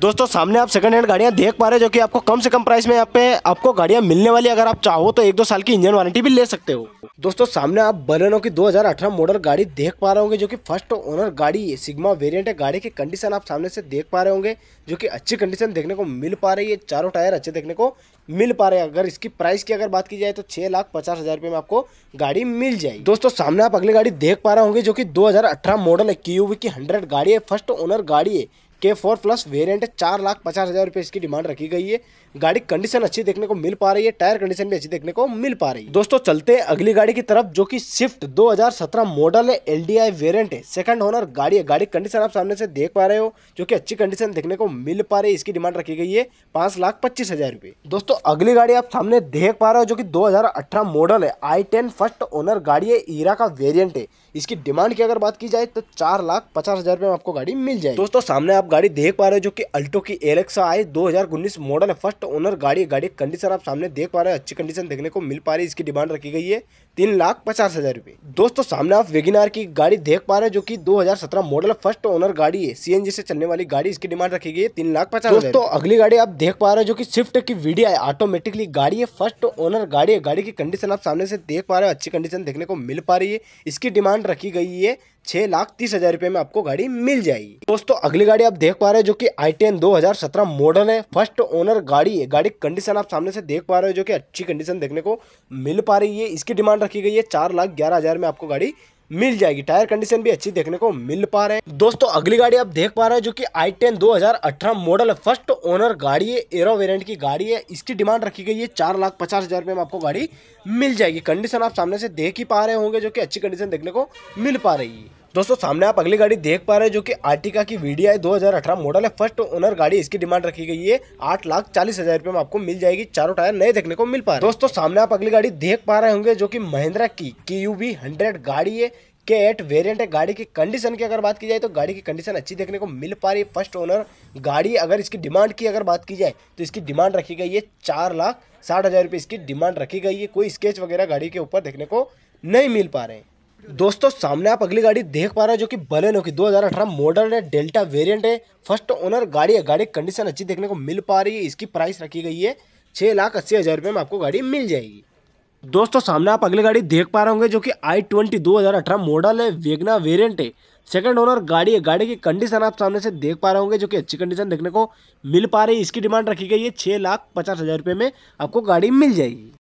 दोस्तों सामने आप सेकंड हैंड गाड़ियाँ देख पा रहे हैं जो कि आपको कम से कम प्राइस में यहाँ पे आपको गाड़ियाँ मिलने वाली अगर आप चाहो तो एक दो साल की इंजन वारंटी भी ले सकते हो दोस्तों सामने आप बलेनो की 2018 मॉडल गाड़ी देख पा रहे होंगे जो कि फर्स्ट ओनर गाड़ी है सिग्मा वेरिएंट है गाड़ी की कंडीशन आप सामने से देख पा रहे होंगे जो कि अच्छी कंडीशन देखने को मिल पा रही है चारों टायर अच्छे देखने को मिल पा रहे हैं अगर इसकी प्राइस की अगर बात की जाए तो छह लाख पचास हजार रुपये में आपको गाड़ी मिल जाएगी दोस्तों सामने आप अगली गाड़ी देख पा रहे होंगे जो कि 2018 मॉडल है क्यूवी की हंड्रेड गाड़ी है फर्स्ट ओनर गाड़ी है के फोर प्लस वेरियंट है चार लाख पचास हज़ार रुपये इसकी डिमांड रखी गई है गाड़ी कंडीशन अच्छी देखने को मिल पा रही है टायर कंडीशन भी अच्छी देखने को मिल पा रही है दोस्तों चलते हैं अगली गाड़ी की तरफ जो कि स्विफ्ट 2017 मॉडल है एल डी आई वेरियंट है सेकंड ओनर गाड़ी है गाड़ी कंडीशन आप सामने से देख पा रहे हो जो कि अच्छी कंडीशन देखने को मिल पा रही है इसकी डिमांड रखी गई है पाँच लाख पच्चीस हज़ार रुपये दोस्तों अगली गाड़ी आप सामने देख पा रहे हो जो कि दो मॉडल है आई फर्स्ट ओनर गाड़ी है ईरा का वेरियंट है इसकी डिमांड की अगर बात की जाए तो चार लाख पचास हज़ार रुपए में आपको गाड़ी मिल जाए दोस्तों सामने आप गाड़ी देख पा रहे हो जो कि अल्टो की एलेक्सा आई 2019 मॉडल है फर्स्ट ओनर गाड़ी गाड़ी कंडीशन आप सामने देख पा रहे हो अच्छी कंडीशन देखने को मिल पा रही है इसकी डिमांड रखी गई है तीन लाख पचास हजार रुपए दोस्तों सामने आप वेगिनार की गाड़ी देख पा रहे हो जो कि 2017 मॉडल फर्स्ट ओनर गाड़ी है सीएनजी से चलने वाली गाड़ी इसकी डिमांड रखी गई है तीन लाख पचास दोस्तों अगली गाड़ी आप देख पा रहे हो जो कि स्विफ्ट की वीडियो है ऑटोमेटिकली गाड़ी है फर्स्ट ओनर गाड़ी है गाड़ी की कंडीशन आप सामने से देख पा रहे हो अच्छी कंडीशन देखने को मिल पा रही है इसकी डिमांड रखी गई है छह लाख तीस हज़ार रुपए में आपको गाड़ी मिल जाएगी दोस्तों अगली गाड़ी आप देख पा रहे हैं जो कि आई टेन दो हज़ार सत्रह मॉडल है फर्स्ट ओनर गाड़ी है गाड़ी कंडीशन आप सामने से देख पा रहे हो जो कि अच्छी कंडीशन देखने को मिल पा रही है इसकी डिमांड रखी गई है चार लाख ग्यारह हज़ार में आपको गाड़ी मिल जाएगी टायर कंडीशन भी अच्छी देखने को मिल पा रहे हैं दोस्तों अगली गाड़ी आप देख पा रहे हो जो कि I ten model first owner गाड़ी है एरो वेरियंट की गाड़ी है इसकी डिमांड रखी गई है चार लाख पचास हजार रुपये में आपको गाड़ी मिल जाएगी कंडीशन आप सामने से देख ही पा रहे होंगे जो कि अच्छी कंडीशन देखने को मिल पा रही है दोस्तों सामने आप अगली गाड़ी देख पा रहे हैं जो कि आर्टिका की वीडियो है 2018 मॉडल है फर्स्ट ओनर गाड़ी इसकी डिमांड रखी गई है आठ लाख चालीस हजार रुपये में आपको मिल जाएगी चारों टायर नए देखने को मिल पा रहे दोस्तों सामने आप अगली गाड़ी देख पा रहे होंगे जो कि महिंद्रा की के यू गाड़ी है के एट वेरियंट है गाड़ी की कंडीशन की अगर बात की जाए तो गाड़ी की कंडीशन अच्छी देखने को मिल पा रही है फर्स्ट ओनर गाड़ी अगर इसकी डिमांड की अगर बात की जाए तो इसकी डिमांड रखी गई है चार लाख साठ हज़ार रुपये इसकी डिमांड रखी गई है कोई स्केच वगैरह गाड़ी के ऊपर देखने को नहीं मिल पा रहे हैं दोस्तों सामने आप अगली गाड़ी देख पा रहे हो जो कि बलेनो की 2018 मॉडल है डेल्टा वेरिएंट है फर्स्ट ओनर गाड़ी है गाड़ी कंडीशन अच्छी देखने को मिल पा रही है इसकी प्राइस रखी गई है छः लाख अस्सी हज़ार रुपये में आपको गाड़ी मिल जाएगी दोस्तों सामने आप अगली गाड़ी देख पा रहे होंगे जो कि आई ट्वेंटी दो हज़ार अठारह मॉडल है वेगना वेरियंट है सेकेंड ओनर गाड़ी है गाड़ी की कंडीशन आप सामने से देख पा रहे होंगे जो कि अच्छी कंडीशन देखने को मिल पा रही है इसकी डिमांड रखी गई है छः लाख पचास हज़ार रुपये में आपको गाड़ी मिल जाएगी